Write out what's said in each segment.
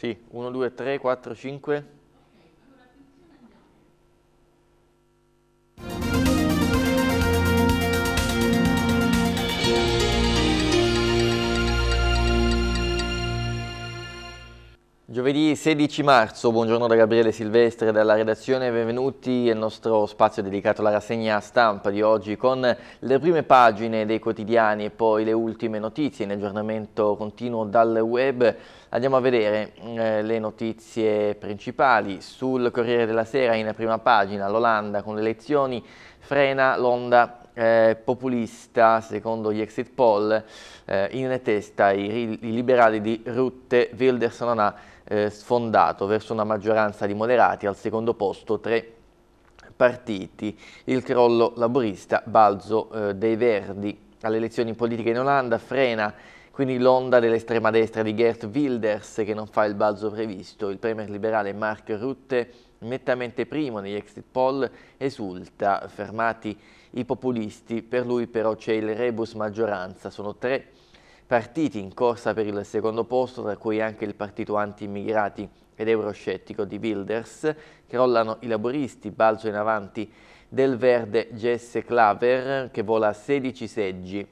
Sì, 1, 2, 3, 4, 5, Giovedì 16 marzo, buongiorno da Gabriele Silvestre dalla redazione, benvenuti al nostro spazio dedicato alla rassegna stampa di oggi con le prime pagine dei quotidiani e poi le ultime notizie in aggiornamento continuo dal web. Andiamo a vedere eh, le notizie principali. Sul Corriere della Sera in prima pagina l'Olanda con le elezioni frena l'onda eh, populista, secondo gli exit poll, eh, in testa i, i liberali di Rutte, Wilders non ha eh, sfondato verso una maggioranza di moderati, al secondo posto tre partiti, il crollo laburista, balzo eh, dei Verdi alle elezioni politiche in Olanda, frena quindi l'onda dell'estrema destra di Gert Wilders che non fa il balzo previsto, il premier liberale Mark Rutte nettamente primo negli exit poll esulta, fermati i populisti, per lui però c'è il rebus maggioranza, sono tre partiti in corsa per il secondo posto, tra cui anche il partito anti-immigrati ed euroscettico di Wilders, crollano i laboristi, balzo in avanti del verde Jesse Claver che vola a 16 seggi.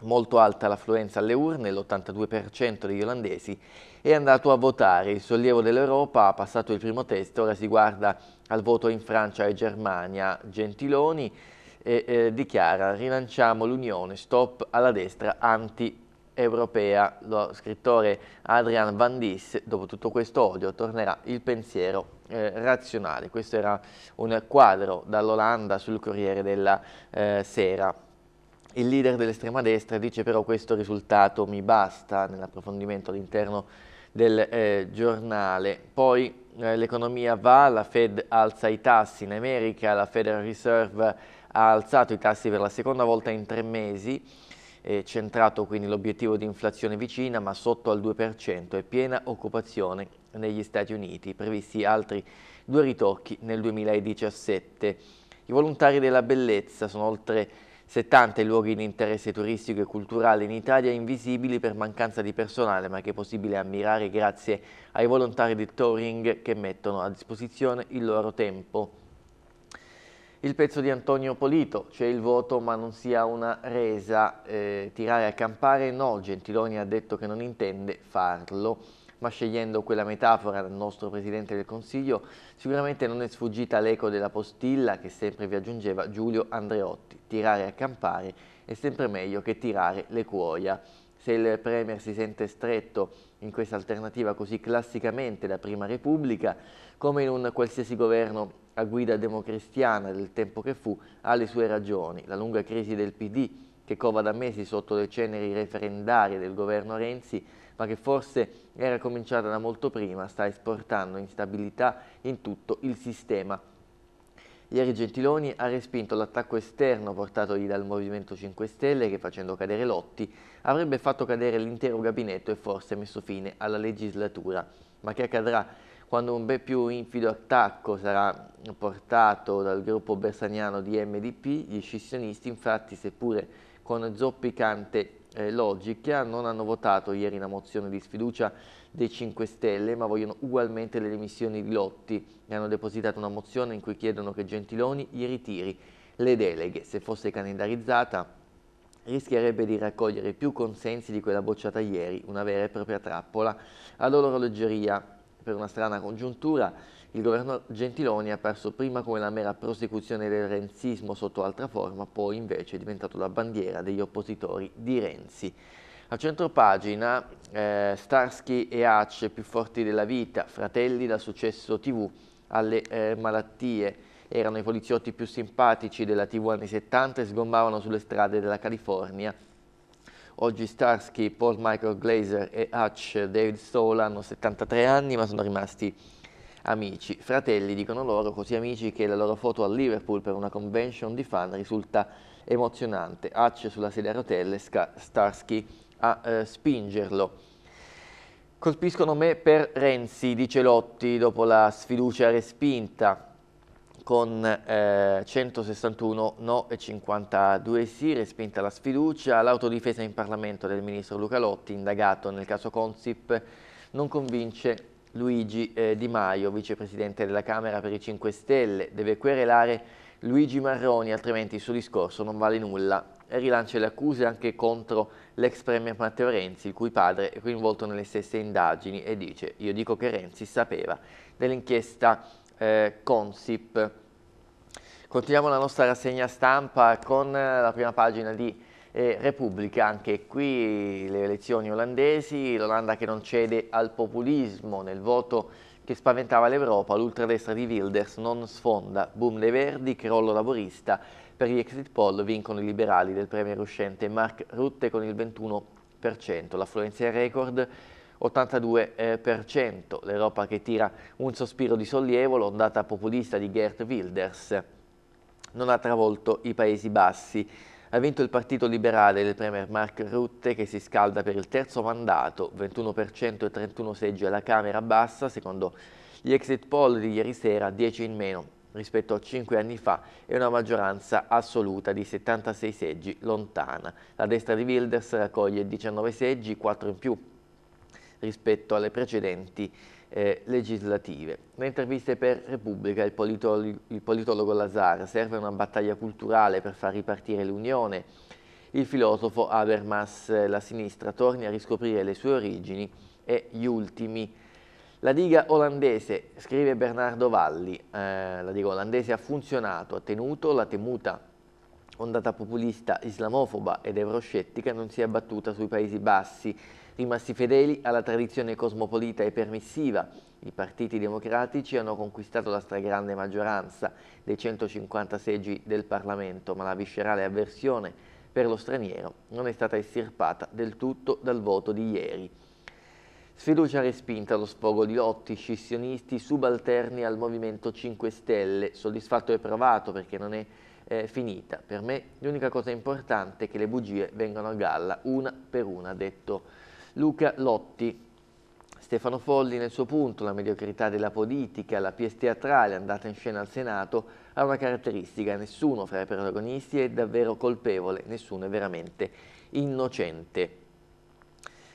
Molto alta l'affluenza alle urne, l'82% degli olandesi è andato a votare. Il sollievo dell'Europa ha passato il primo test, ora si guarda al voto in Francia e Germania. Gentiloni e, eh, eh, dichiara rilanciamo l'unione, stop alla destra anti-europea europea. Lo scrittore Adrian Van Dis, dopo tutto questo odio, tornerà il pensiero eh, razionale. Questo era un quadro dall'Olanda sul Corriere della eh, Sera. Il leader dell'estrema destra dice però questo risultato mi basta nell'approfondimento all'interno del eh, giornale. Poi eh, l'economia va, la Fed alza i tassi in America, la Federal Reserve ha alzato i tassi per la seconda volta in tre mesi è centrato quindi l'obiettivo di inflazione vicina ma sotto al 2% e piena occupazione negli Stati Uniti, previsti altri due ritocchi nel 2017. I volontari della bellezza sono oltre 70 luoghi di interesse turistico e culturale in Italia invisibili per mancanza di personale ma che è possibile ammirare grazie ai volontari di touring che mettono a disposizione il loro tempo. Il pezzo di Antonio Polito, c'è il voto ma non sia una resa, eh, tirare a campare no, Gentiloni ha detto che non intende farlo, ma scegliendo quella metafora dal nostro Presidente del Consiglio sicuramente non è sfuggita l'eco della postilla che sempre vi aggiungeva Giulio Andreotti, tirare a campare è sempre meglio che tirare le cuoia. Se il Premier si sente stretto in questa alternativa così classicamente da Prima Repubblica, come in un qualsiasi governo la guida democristiana del tempo che fu ha le sue ragioni. La lunga crisi del PD, che cova da mesi sotto le ceneri referendarie del governo Renzi, ma che forse era cominciata da molto prima, sta esportando instabilità in tutto il sistema. Ieri Gentiloni ha respinto l'attacco esterno portatogli dal Movimento 5 Stelle che facendo cadere Lotti avrebbe fatto cadere l'intero gabinetto e forse messo fine alla legislatura. Ma che accadrà quando un ben più infido attacco sarà portato dal gruppo bersaniano di MDP, gli scissionisti infatti seppure con zoppicante eh, logica non hanno votato ieri una mozione di sfiducia dei 5 Stelle ma vogliono ugualmente le dimissioni di Lotti e hanno depositato una mozione in cui chiedono che Gentiloni gli ritiri le deleghe. Se fosse calendarizzata rischierebbe di raccogliere più consensi di quella bocciata ieri, una vera e propria trappola ad orologeria per una strana congiuntura, il governo Gentiloni è apparso prima come la mera prosecuzione del renzismo sotto altra forma, poi invece è diventato la bandiera degli oppositori di Renzi. A centropagina eh, Starsky e Hatch più forti della vita, fratelli dal successo TV alle eh, malattie, erano i poliziotti più simpatici della TV anni 70 e sgombavano sulle strade della California Oggi Starsky, Paul Michael Glazer e Hutch David Stoll hanno 73 anni ma sono rimasti amici. Fratelli, dicono loro, così amici che la loro foto a Liverpool per una convention di fan risulta emozionante. Hutch sulla sedia a rotelle, Starsky a eh, spingerlo. Colpiscono me per Renzi, dice Lotti, dopo la sfiducia respinta con eh, 161 no e 52 sì, respinta la sfiducia, l'autodifesa in Parlamento del ministro Luca Lotti, indagato nel caso Consip, non convince Luigi eh, Di Maio, vicepresidente della Camera per i 5 Stelle, deve querelare Luigi Marroni, altrimenti il suo discorso non vale nulla. E rilancia le accuse anche contro l'ex premier Matteo Renzi, il cui padre è coinvolto nelle stesse indagini e dice «Io dico che Renzi sapeva dell'inchiesta eh, Consip. Continuiamo la nostra rassegna stampa con eh, la prima pagina di eh, Repubblica, anche qui le elezioni olandesi, l'Olanda che non cede al populismo nel voto che spaventava l'Europa, l'ultradestra di Wilders non sfonda, boom dei Verdi, crollo laborista, per gli exit poll vincono i liberali del premier uscente Mark Rutte con il 21%, l'affluenza è record, 82%. Eh, L'Europa che tira un sospiro di sollievo, l'ondata populista di Gert Wilders non ha travolto i Paesi Bassi. Ha vinto il partito liberale del premier Mark Rutte che si scalda per il terzo mandato, 21% e 31 seggi alla Camera bassa, secondo gli exit poll di ieri sera 10 in meno rispetto a 5 anni fa e una maggioranza assoluta di 76 seggi lontana. La destra di Wilders raccoglie 19 seggi, 4 in più rispetto alle precedenti eh, legislative. Le interviste per Repubblica, il, politolo il politologo Lazar, serve una battaglia culturale per far ripartire l'Unione. Il filosofo Habermas, eh, la sinistra, torni a riscoprire le sue origini e gli ultimi. La diga olandese, scrive Bernardo Valli, eh, la diga olandese ha funzionato, ha tenuto la temuta ondata populista islamofoba ed euroscettica non si è abbattuta sui Paesi Bassi, Rimasti fedeli alla tradizione cosmopolita e permissiva, i partiti democratici hanno conquistato la stragrande maggioranza dei 150 seggi del Parlamento, ma la viscerale avversione per lo straniero non è stata estirpata del tutto dal voto di ieri. Sfiducia respinta lo sfogo di lotti scissionisti subalterni al Movimento 5 Stelle, soddisfatto e provato perché non è eh, finita. Per me l'unica cosa importante è che le bugie vengano a galla una per una, detto Luca Lotti. Stefano Folli nel suo punto, la mediocrità della politica, la pièce teatrale andata in scena al Senato, ha una caratteristica, nessuno fra i protagonisti è davvero colpevole, nessuno è veramente innocente.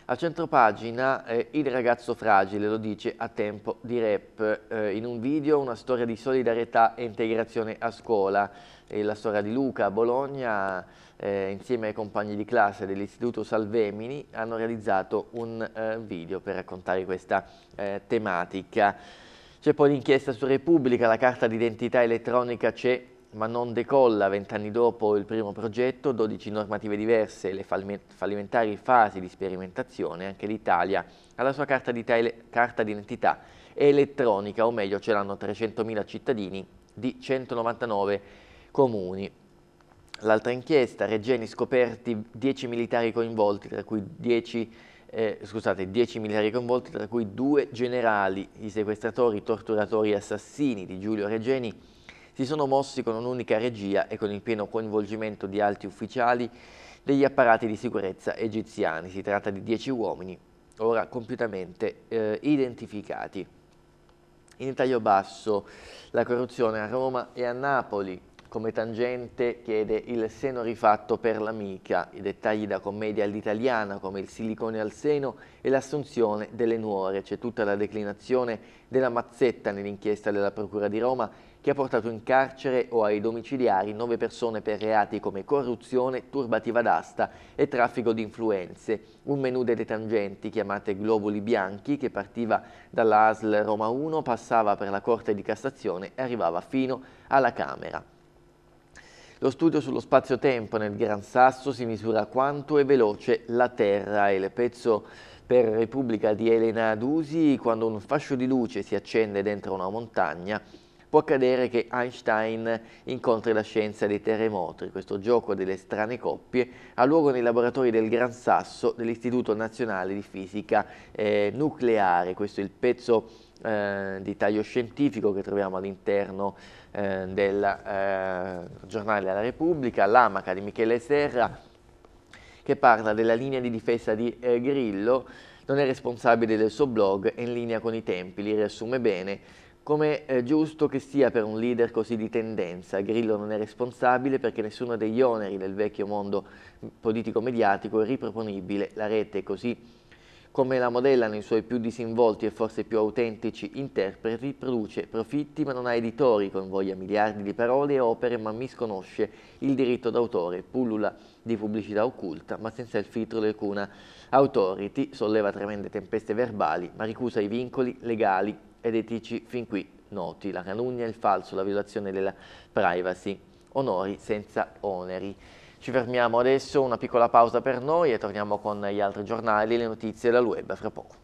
A centropagina eh, il ragazzo fragile lo dice a tempo di rap, eh, in un video una storia di solidarietà e integrazione a scuola, eh, la storia di Luca a Bologna eh, insieme ai compagni di classe dell'istituto Salvemini hanno realizzato un eh, video per raccontare questa eh, tematica. C'è poi l'inchiesta su Repubblica, la carta d'identità elettronica c'è ma non decolla vent'anni dopo il primo progetto, 12 normative diverse, e le fallimentari fasi di sperimentazione, anche l'Italia ha la sua carta d'identità elettronica, o meglio ce l'hanno 300.000 cittadini di 199 comuni. L'altra inchiesta, Regeni scoperti 10 militari coinvolti, tra cui 10 eh, scusate, 10 militari coinvolti, tra cui due generali, i sequestratori, torturatori e assassini di Giulio Regeni si sono mossi con un'unica regia e con il pieno coinvolgimento di alti ufficiali degli apparati di sicurezza egiziani. Si tratta di dieci uomini, ora compiutamente eh, identificati. In taglio basso la corruzione a Roma e a Napoli, come tangente chiede il seno rifatto per l'amica, i dettagli da commedia all'italiana come il silicone al seno e l'assunzione delle nuore. C'è tutta la declinazione della mazzetta nell'inchiesta della Procura di Roma che ha portato in carcere o ai domiciliari nove persone per reati come corruzione, turbativa d'asta e traffico di influenze. Un menù delle tangenti chiamate globuli bianchi che partiva dalla ASL Roma 1, passava per la Corte di Cassazione e arrivava fino alla Camera. Lo studio sullo spazio-tempo nel Gran Sasso si misura quanto è veloce la Terra e il pezzo per Repubblica di Elena Dusi, quando un fascio di luce si accende dentro una montagna può accadere che Einstein incontri la scienza dei terremoti. Questo gioco delle strane coppie ha luogo nei laboratori del Gran Sasso dell'Istituto Nazionale di Fisica eh, Nucleare. Questo è il pezzo eh, di taglio scientifico che troviamo all'interno eh, del eh, giornale della Repubblica, l'Amaca di Michele Serra che parla della linea di difesa di eh, Grillo, non è responsabile del suo blog, è in linea con i tempi, li riassume bene, come è eh, giusto che sia per un leader così di tendenza. Grillo non è responsabile perché nessuno degli oneri del vecchio mondo politico-mediatico è riproponibile, la rete è così come la modella nei suoi più disinvolti e forse più autentici interpreti produce profitti ma non ha editori, convoglia miliardi di parole e opere ma misconosce il diritto d'autore, pullula di pubblicità occulta ma senza il filtro di alcuna authority, solleva tremende tempeste verbali ma ricusa i vincoli legali ed etici fin qui noti, la calunnia, il falso, la violazione della privacy, onori senza oneri. Ci fermiamo adesso, una piccola pausa per noi e torniamo con gli altri giornali, le notizie e la web fra poco.